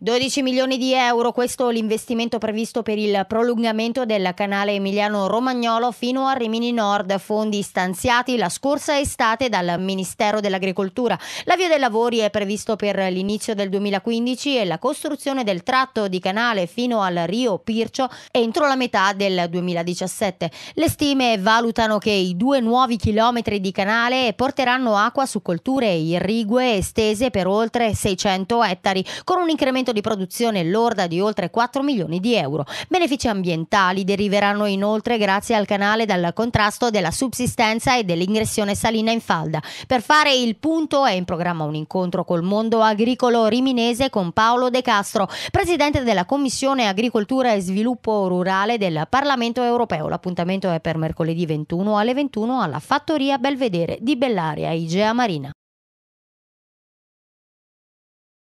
12 milioni di euro, questo è l'investimento previsto per il prolungamento del canale Emiliano-Romagnolo fino a Rimini Nord, fondi stanziati la scorsa estate dal Ministero dell'Agricoltura. L'avvio dei lavori è previsto per l'inizio del 2015 e la costruzione del tratto di canale fino al Rio Pircio entro la metà del 2017. Le stime valutano che i due nuovi chilometri di canale porteranno acqua su colture irrigue estese per oltre 600 ettari, con un incremento aumento di produzione lorda di oltre 4 milioni di euro. Benefici ambientali deriveranno inoltre grazie al canale dal contrasto della subsistenza e dell'ingressione salina in falda. Per fare il punto è in programma un incontro col mondo agricolo riminese con Paolo De Castro, presidente della Commissione Agricoltura e Sviluppo Rurale del Parlamento Europeo. L'appuntamento è per mercoledì 21 alle 21 alla Fattoria Belvedere di Bellaria, Igea Marina.